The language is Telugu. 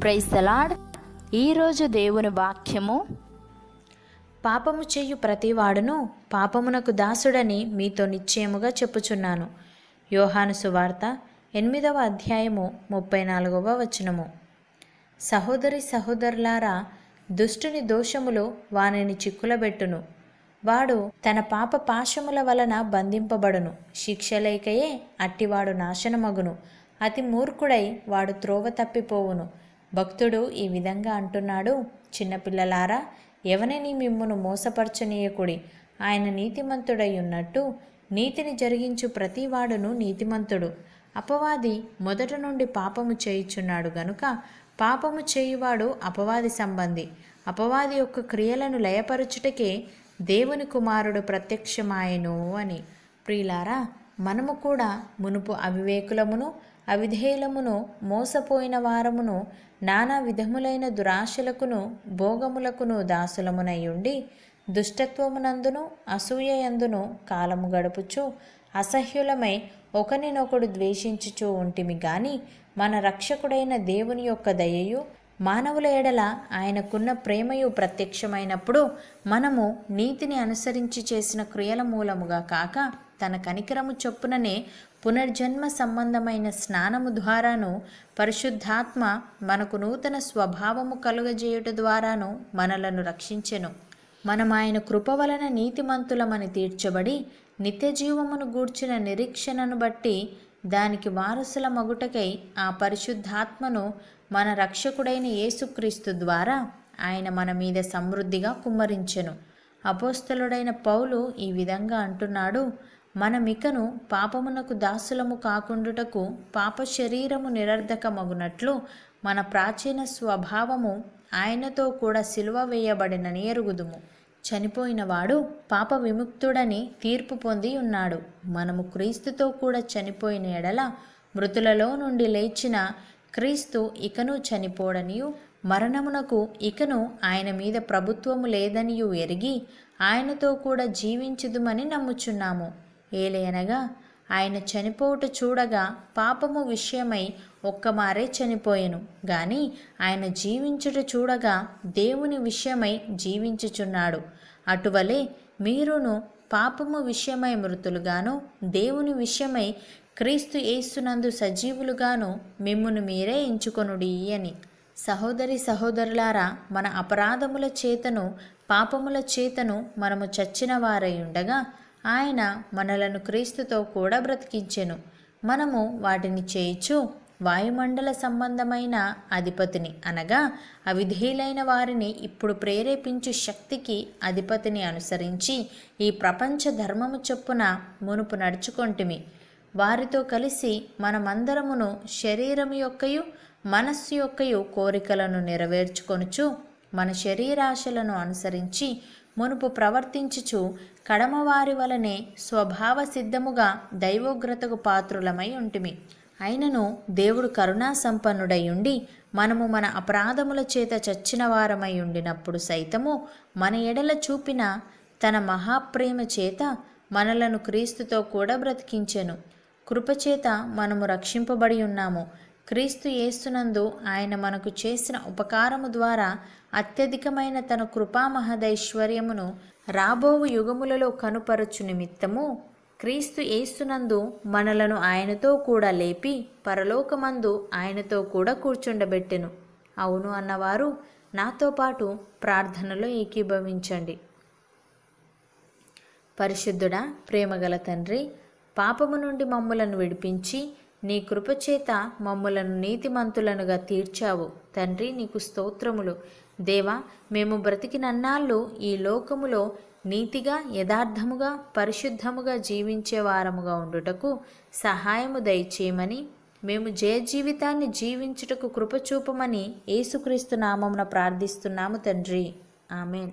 ప్రైజ్ ఈరోజు దేవుని వాక్యము పాపము చేయు ప్రతివాడును పాపమునకు దాసుడని మీతో నిశ్చయముగా చెప్పుచున్నాను యోహాను సువార్త ఎనిమిదవ అధ్యాయము ముప్పై నాలుగవ వచనము సహోదరి సహోదరులారా దుష్టుని దోషములు వానిని చిక్కులబెట్టును వాడు తన పాప పాశముల వలన బంధింపబడును శిక్షలేకయే అట్టివాడు నాశనమగును అతి మూర్ఖుడై వాడు త్రోవ తప్పిపోవును భక్తుడు ఈ విధంగా అంటున్నాడు చిన్నపిల్లలారా ఎవనని మిమ్మును మోసపరచనీయకుడి ఆయన నీతిమంతుడై ఉన్నట్టు నీతిని జరిగించు ప్రతివాడును నీతిమంతుడు అపవాది మొదట నుండి పాపము చేయుచున్నాడు గనుక పాపము చేయువాడు అపవాది సంబంధి అపవాది యొక్క క్రియలను లయపరచుటకే దేవుని కుమారుడు ప్రత్యక్షమాయను అని ప్రియులారా మనము కూడా మునుపు అవివేకులమును అవిధేయులమును మోసపోయిన వారమును నానా విధములైన దురాశలకును భోగములకును దాసులమునయుండి దుష్టత్వమునందును అసూయయందును కాలము గడుపుచు అసహ్యులమై ఒకనినొకడు ద్వేషించుచూ ఉంటిమి గాని మన రక్షకుడైన దేవుని యొక్క దయయు మానవుల ఎడల ఆయనకున్న ప్రేమయు ప్రత్యక్షమైనప్పుడు మనము నీతిని అనుసరించి చేసిన క్రియల మూలముగా కాక తన కనికరము చొప్పుననే పునర్జన్మ సంబంధమైన స్నానము ద్వారాను పరిశుద్ధాత్మ మనకు నూతన స్వభావము కలుగజేయుట ద్వారాను మనలను రక్షించెను మనం ఆయన కృప వలన నీతిమంతులమని తీర్చబడి నిత్య జీవమును గూర్చిన నిరీక్షణను బట్టి దానికి వారసుల మగుటకై ఆ పరిశుద్ధాత్మను మన రక్షకుడైన యేసుక్రీస్తు ద్వారా ఆయన మన మీద సమృద్ధిగా కుమ్మరించెను అపోస్తలుడైన పౌలు ఈ విధంగా అంటున్నాడు మనమికను పాపమునకు దాసులము కాకుండుటకు పాప శరీరము నిరర్ధకమగునట్లు మన ప్రాచీన స్వభావము ఆయనతో కూడా సిలువ వేయబడినని ఎరుగుదుము చనిపోయినవాడు పాప విముక్తుడని తీర్పు పొంది ఉన్నాడు మనము క్రీస్తుతో కూడా చనిపోయిన ఎడల మృతులలో నుండి లేచిన క్రీస్తు ఇకను చనిపోడనియు మరణమునకు ఇకను ఆయన మీద ప్రభుత్వము లేదనియు ఎరిగి ఆయనతో కూడా జీవించుదుమని నమ్ముచున్నాము ఏలయనగా ఆయన చనిపోవుట చూడగా పాపము విషయమై ఒక్కమారే చనిపోయెను గాని ఆయన జీవించుట చూడగా దేవుని విషయమై జీవించుచున్నాడు అటువలే మీరును పాపము విషయమై మృతులుగాను దేవుని విషయమై క్రీస్తు యేసునందు సజీవులుగాను మిమ్మును మీరే ఎంచుకొనుడి అని సహోదరి సహోదరులారా మన అపరాధముల చేతను పాపముల చేతను మనము చచ్చిన వారై ఉండగా ఆయన మనలను క్రీస్తుతో కూడా బ్రతికించెను మనము వాటిని చేయిచు వాయుమండల సంబంధమైన అధిపతిని అనగా అవిధేయులైన వారిని ఇప్పుడు ప్రేరేపించు శక్తికి అధిపతిని అనుసరించి ఈ ప్రపంచ ధర్మము చొప్పున మునుపు నడుచుకొంటిమి వారితో కలిసి మనమందరమును శరీరము యొక్కయు మనస్సు యొక్కయు కోరికలను నెరవేర్చుకొనుచు మన శరీరాశలను అనుసరించి మునుపు ప్రవర్తించుచు కడమవారి వలనే స్వభావ సిద్ధముగా దైవోగ్రతకు పాత్రులమై ఉంటిమి అయినను దేవుడు కరుణా సంపన్నుడై ఉండి మనము మన అపరాధముల చేత చచ్చిన వారమై ఉండినప్పుడు సైతము మన ఎడల చూపిన తన మహాప్రేమ చేత మనలను క్రీస్తుతో కూడా బ్రతికించెను కృపచేత మనము రక్షింపబడి ఉన్నాము క్రీస్తు యేస్తునందు ఆయన మనకు చేసిన ఉపకారము ద్వారా అత్యధికమైన తన కృపా మహదైశ్వర్యమును రాబోవు యుగములలో కనుపరచు నిమిత్తము క్రీస్తు యేస్తునందు మనలను ఆయనతో కూడా లేపి పరలోకమందు ఆయనతో కూడా కూర్చుండబెట్టెను అవును అన్నవారు నాతో పాటు ప్రార్థనలో ఏకీభవించండి పరిశుద్ధుడా ప్రేమగల తండ్రి పాపము నుండి మమ్ములను విడిపించి నీ కృపచేత మమ్ములను నీతిమంతులనుగా తీర్చావు తండ్రి నీకు స్తోత్రములు దేవా మేము బ్రతికినన్నాళ్ళు ఈ లోకములో నీతిగా యథార్థముగా పరిశుద్ధముగా జీవించే వారముగా ఉండుటకు సహాయము దయచేయమని మేము జయ జీవితాన్ని జీవించుటకు కృపచూపమని యేసుక్రీస్తు నామమున ప్రార్థిస్తున్నాము తండ్రి ఆమెన్